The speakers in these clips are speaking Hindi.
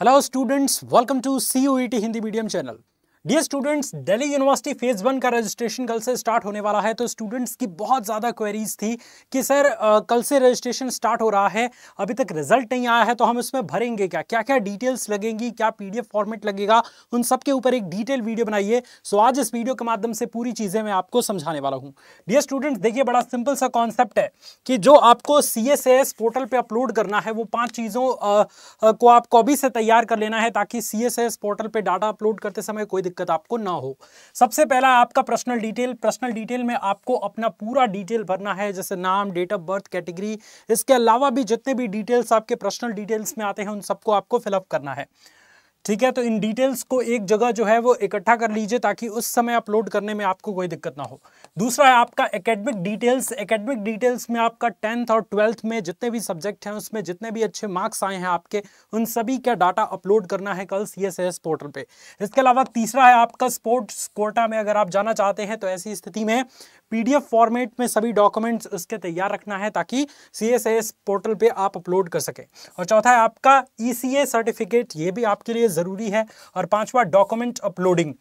Hello students, welcome to COET Hindi Medium channel. Dear students Delhi university phase one का रजिस्ट्रेशन कल से स्टार्ट होने वाला है तो स्टूडेंट्स की बहुत ज़्यादा क्वेरीज थी कि सर आ, कल से रजिस्ट्रेशन स्टार्ट हो रहा है अभी तक रिजल्ट नहीं आया है तो हम इसमें भरेंगे क्या क्या क्या डिटेल्स लगेंगी क्या पीडीएफ फॉर्मेट लगेगा उन सब के ऊपर एक डिटेल वीडियो बनाइए सो आज इस वीडियो के माध्यम से पूरी चीज़ें मैं आपको समझाने वाला हूँ डियर स्टूडेंट्स देखिए बड़ा सिंपल सा कॉन्सेप्ट है कि जो आपको सी पोर्टल पर अपलोड करना है वो पाँच चीज़ों को आप कॉपी से तैयार कर लेना है ताकि सी पोर्टल पर डाटा अपलोड करते समय कोई दिक्कत आपको ना हो सबसे पहला आपका पर्सनल डिटेल पर्सनल डिटेल में आपको अपना पूरा डिटेल भरना है जैसे नाम डेट ऑफ बर्थ कैटेगरी इसके अलावा भी जितने भी डिटेल्स आपके पर्सनल डिटेल्स में आते हैं उन सबको आपको फिलअप करना है ठीक है तो इन डिटेल्स को एक जगह जो है वो इकट्ठा कर लीजिए ताकि उस समय अपलोड करने में आपको कोई दिक्कत ना हो दूसरा है आपका एकेडमिक डिटेल्स एकेडमिक डिटेल्स में आपका टेंथ और ट्वेल्थ में जितने भी सब्जेक्ट हैं उसमें जितने भी अच्छे मार्क्स आए हैं आपके उन सभी का डाटा अपलोड करना है कल सी पोर्टल पर इसके अलावा तीसरा है आपका स्पोर्ट्स कोटा में अगर आप जाना चाहते हैं तो ऐसी स्थिति में पीडीएफ फॉर्मेट में सभी डॉक्यूमेंट्स उसके तैयार रखना है ताकि सी पोर्टल पर आप अपलोड कर सकें और चौथा है आपका ई e सर्टिफिकेट ये भी आपके लिए ज़रूरी है और पांचवा डॉक्यूमेंट अपलोडिंग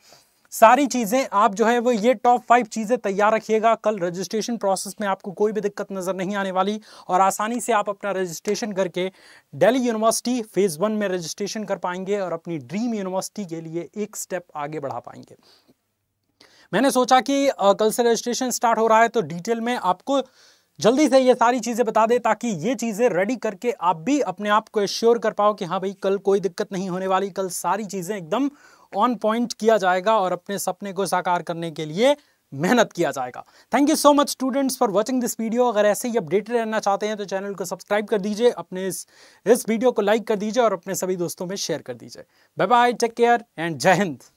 सारी चीज़ें आप जो है वो ये टॉप फाइव चीज़ें तैयार रखिएगा कल रजिस्ट्रेशन प्रोसेस में आपको कोई भी दिक्कत नज़र नहीं आने वाली और आसानी से आप अपना रजिस्ट्रेशन करके दिल्ली यूनिवर्सिटी फ़ेज़ वन में रजिस्ट्रेशन कर पाएंगे और अपनी ड्रीम यूनिवर्सिटी के लिए एक स्टेप आगे बढ़ा पाएंगे मैंने सोचा कि कल से रजिस्ट्रेशन स्टार्ट हो रहा है तो डिटेल में आपको जल्दी से ये सारी चीज़ें बता दे ताकि ये चीज़ें रेडी करके आप भी अपने आप को एश्योर कर पाओ कि हाँ भाई कल कोई दिक्कत नहीं होने वाली कल सारी चीज़ें एकदम ऑन पॉइंट किया जाएगा और अपने सपने को साकार करने के लिए मेहनत किया जाएगा thank you so much students for watching this video अगर ऐसे ही अपडेटेड रहना चाहते हैं तो चैनल को सब्सक्राइब कर दीजिए अपने इस इस वीडियो को लाइक कर दीजिए और अपने सभी दोस्तों में शेयर कर दीजिए bye bye take care and जय हिंद